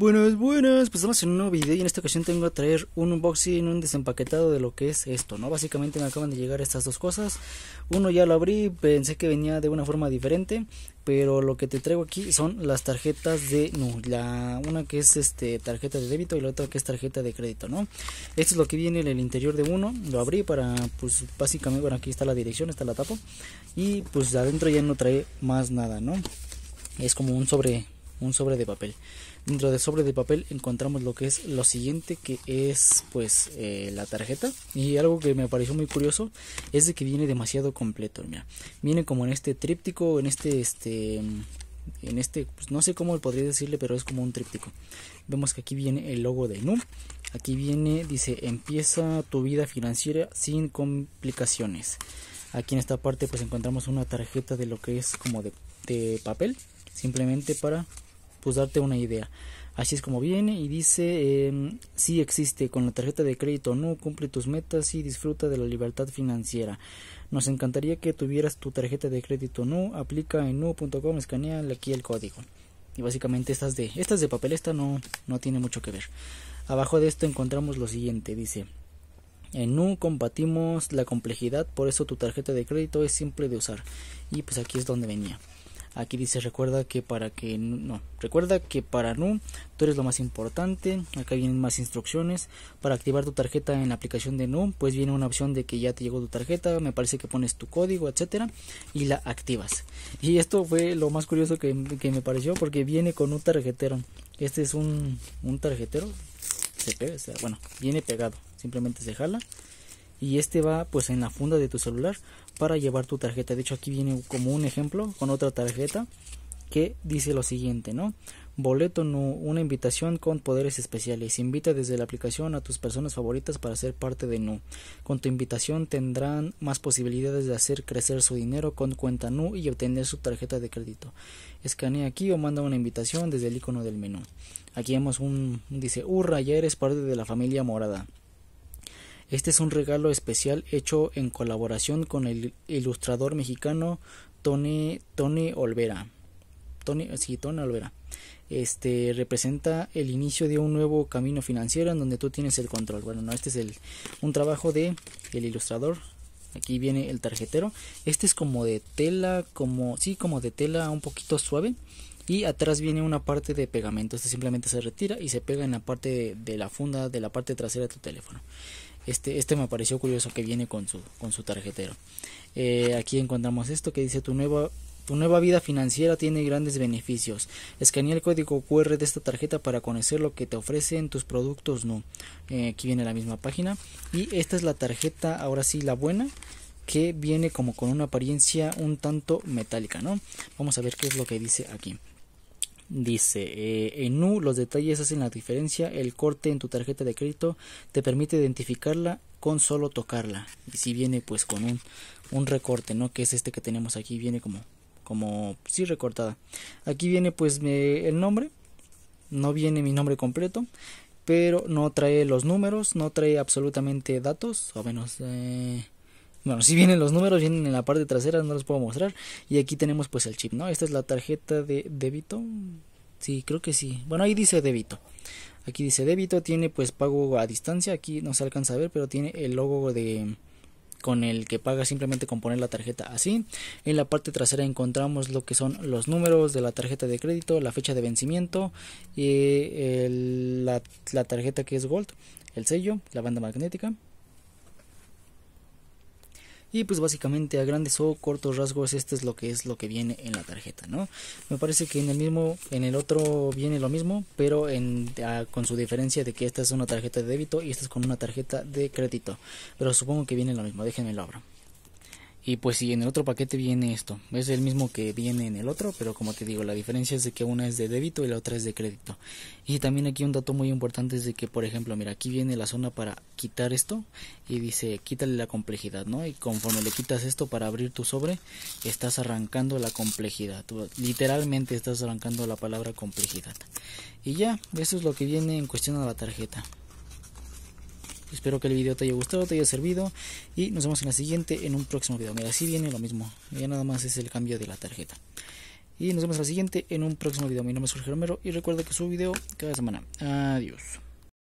Buenas, buenas, pues estamos en un nuevo video y en esta ocasión tengo a traer un unboxing, un desempaquetado de lo que es esto, ¿no? Básicamente me acaban de llegar estas dos cosas, uno ya lo abrí, pensé que venía de una forma diferente, pero lo que te traigo aquí son las tarjetas de, no, la, una que es este tarjeta de débito y la otra que es tarjeta de crédito, ¿no? Esto es lo que viene en el interior de uno, lo abrí para, pues básicamente, bueno, aquí está la dirección, está la tapa y pues adentro ya no trae más nada, ¿no? Es como un sobre un sobre de papel. Dentro del sobre de papel encontramos lo que es lo siguiente, que es pues eh, la tarjeta. Y algo que me pareció muy curioso es de que viene demasiado completo. Mira, viene como en este tríptico, en este, este, en este, pues, no sé cómo podría decirle, pero es como un tríptico. Vemos que aquí viene el logo de NU. Aquí viene, dice, empieza tu vida financiera sin complicaciones. Aquí en esta parte pues encontramos una tarjeta de lo que es como de papel, simplemente para pues darte una idea. Así es como viene y dice, em, si existe, con la tarjeta de crédito NU cumple tus metas y disfruta de la libertad financiera. Nos encantaría que tuvieras tu tarjeta de crédito NU aplica en nu.com, escanea aquí el código. Y básicamente estas de, estas de papel, esta no, no tiene mucho que ver. Abajo de esto encontramos lo siguiente, dice, en Nu combatimos la complejidad, por eso tu tarjeta de crédito es simple de usar. Y pues aquí es donde venía. Aquí dice recuerda que para que no, recuerda que para Nu tú eres lo más importante. Acá vienen más instrucciones para activar tu tarjeta en la aplicación de Nu, pues viene una opción de que ya te llegó tu tarjeta, me parece que pones tu código, etcétera y la activas. Y esto fue lo más curioso que, me pareció porque viene con un tarjetero. Este es un, un tarjetero, se bueno, viene pegado, simplemente se jala y este va pues en la funda de tu celular para llevar tu tarjeta. De hecho aquí viene como un ejemplo con otra tarjeta que dice lo siguiente, ¿no? Boleto NU una invitación con poderes especiales. Invita desde la aplicación a tus personas favoritas para ser parte de Nu. Con tu invitación tendrán más posibilidades de hacer crecer su dinero con cuenta Nu y obtener su tarjeta de crédito. Escanea aquí o manda una invitación desde el icono del menú. Aquí vemos un dice, "Hurra, ya eres parte de la familia morada." Este es un regalo especial hecho en colaboración con el ilustrador mexicano Tony, Tony Olvera. Tony, sí, Tony Olvera. Este representa el inicio de un nuevo camino financiero en donde tú tienes el control. Bueno, no, este es el, un trabajo de el ilustrador. Aquí viene el tarjetero. Este es como de tela, como sí, como de tela un poquito suave y atrás viene una parte de pegamento. Este simplemente se retira y se pega en la parte de la funda de la parte trasera de tu teléfono. Este, este, me pareció curioso que viene con su, con su tarjetero. Eh, aquí encontramos esto que dice tu nueva tu nueva vida financiera tiene grandes beneficios. Escanea el código QR de esta tarjeta para conocer lo que te ofrecen tus productos no. Eh, aquí viene la misma página. Y esta es la tarjeta, ahora sí, la buena, que viene como con una apariencia un tanto metálica, ¿no? Vamos a ver qué es lo que dice aquí. Dice, eh, en U los detalles hacen la diferencia, el corte en tu tarjeta de crédito te permite identificarla con solo tocarla. Y si viene pues con un, un recorte, ¿no? Que es este que tenemos aquí, viene como, como, sí recortada. Aquí viene pues el nombre, no viene mi nombre completo, pero no trae los números, no trae absolutamente datos, o menos... Eh, bueno, si vienen los números, vienen en la parte trasera, no los puedo mostrar. Y aquí tenemos pues el chip, ¿no? Esta es la tarjeta de débito. Sí, creo que sí. Bueno, ahí dice débito. Aquí dice débito, tiene pues pago a distancia. Aquí no se alcanza a ver, pero tiene el logo de con el que paga simplemente con poner la tarjeta así. En la parte trasera encontramos lo que son los números de la tarjeta de crédito, la fecha de vencimiento, y eh, la tarjeta que es Gold, el sello, la banda magnética, y pues básicamente a grandes o cortos rasgos este es lo que es lo que viene en la tarjeta, ¿no? Me parece que en el mismo, en el otro viene lo mismo, pero en, ah, con su diferencia de que esta es una tarjeta de débito y esta es con una tarjeta de crédito. Pero supongo que viene lo mismo, déjenme lo abro. Y pues si en el otro paquete viene esto, es el mismo que viene en el otro, pero como te digo, la diferencia es de que una es de débito y la otra es de crédito. Y también aquí un dato muy importante es de que, por ejemplo, mira, aquí viene la zona para quitar esto y dice quítale la complejidad, ¿no? Y conforme le quitas esto para abrir tu sobre, estás arrancando la complejidad. literalmente estás arrancando la palabra complejidad. Y ya, eso es lo que viene en cuestión a la tarjeta. Espero que el video te haya gustado, te haya servido. Y nos vemos en la siguiente, en un próximo video. Mira, así viene lo mismo. Ya nada más es el cambio de la tarjeta. Y nos vemos en la siguiente, en un próximo video. Mi nombre es Jorge Romero y recuerda que subo video cada semana. Adiós.